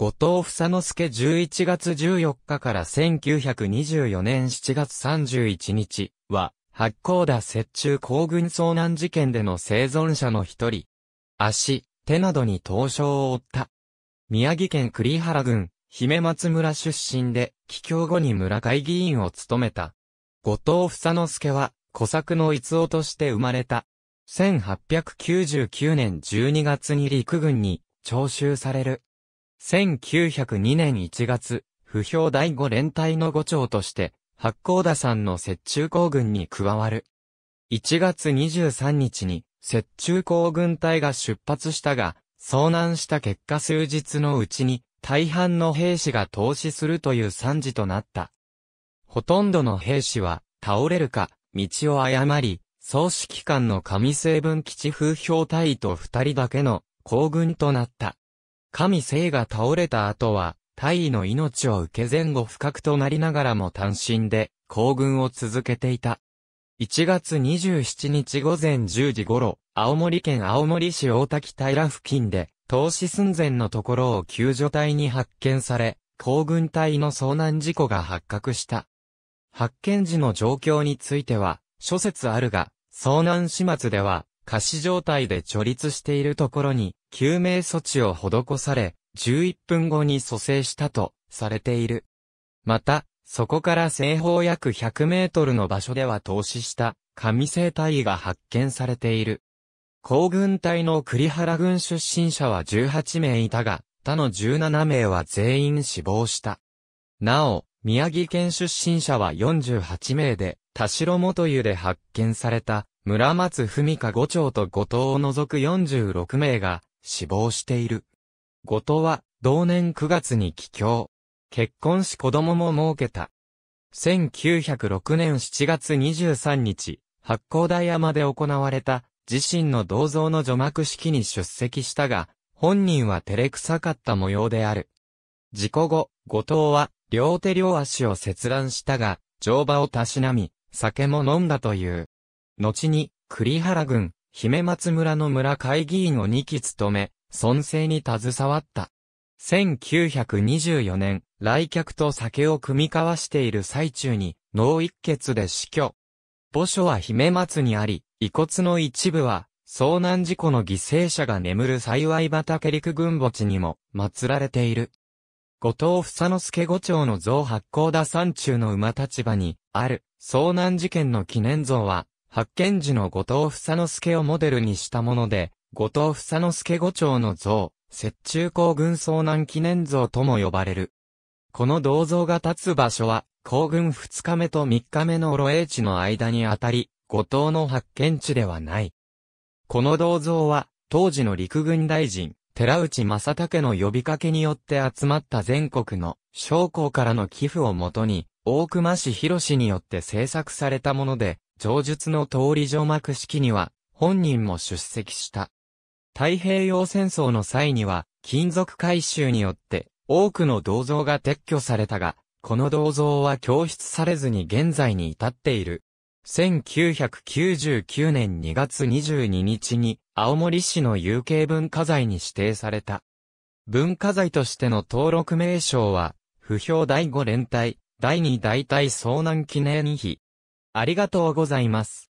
後藤房之助11月14日から1924年7月31日は、八甲田雪中行軍遭難事件での生存者の一人。足、手などに凍傷を負った。宮城県栗原郡、姫松村出身で、帰郷後に村会議員を務めた。後藤房之助は、小作の逸夫として生まれた。1899年12月に陸軍に徴収される。1902年1月、不評第5連隊の伍長として、八甲田山の雪中行軍に加わる。1月23日に、雪中行軍隊が出発したが、遭難した結果数日のうちに、大半の兵士が投資するという惨事となった。ほとんどの兵士は、倒れるか、道を誤り、総指揮官の上成分基地風評隊と二人だけの行軍となった。神聖が倒れた後は、大尉の命を受け前後不覚となりながらも単身で、行軍を続けていた。1月27日午前10時頃、青森県青森市大滝平付近で、投資寸前のところを救助隊に発見され、行軍隊の遭難事故が発覚した。発見時の状況については、諸説あるが、遭難始末では、仮死状態で貯立しているところに、救命措置を施され、11分後に蘇生したと、されている。また、そこから西方約100メートルの場所では投資した紙生体が発見されている。皇軍隊の栗原軍出身者は18名いたが、他の17名は全員死亡した。なお、宮城県出身者は48名で、田代元湯で発見された村松文香五丁と後藤を除く46名が死亡している。後藤は同年9月に帰郷。結婚し子供も設けた。1906年7月23日、八甲田山で行われた自身の銅像の除幕式に出席したが、本人は照れくさかった模様である。事故後、後藤は両手両足を切断したが、乗馬をたしなみ、酒も飲んだという。後に、栗原郡、姫松村の村会議員を2期務め、村政に携わった。1924年、来客と酒を組み交わしている最中に、脳一血で死去。墓所は姫松にあり、遺骨の一部は、遭難事故の犠牲者が眠る幸い畑陸軍墓地にも、祀られている。後藤房之助五町の像発行田山中の馬立場に、ある、遭難事件の記念像は、発見時の後藤房之助をモデルにしたもので、後藤房之助五丁の像、雪中行軍遭難記念像とも呼ばれる。この銅像が立つ場所は、行軍二日目と三日目の露営地の間にあたり、後藤の発見地ではない。この銅像は、当時の陸軍大臣、寺内正武の呼びかけによって集まった全国の将校からの寄付をもとに、大熊市広士によって制作されたもので、上述の通り除幕式には、本人も出席した。太平洋戦争の際には、金属回収によって、多くの銅像が撤去されたが、この銅像は供出されずに現在に至っている。1999年2月22日に、青森市の有形文化財に指定された。文化財としての登録名称は、不評第5連隊、第2大隊遭難記念碑、ありがとうございます。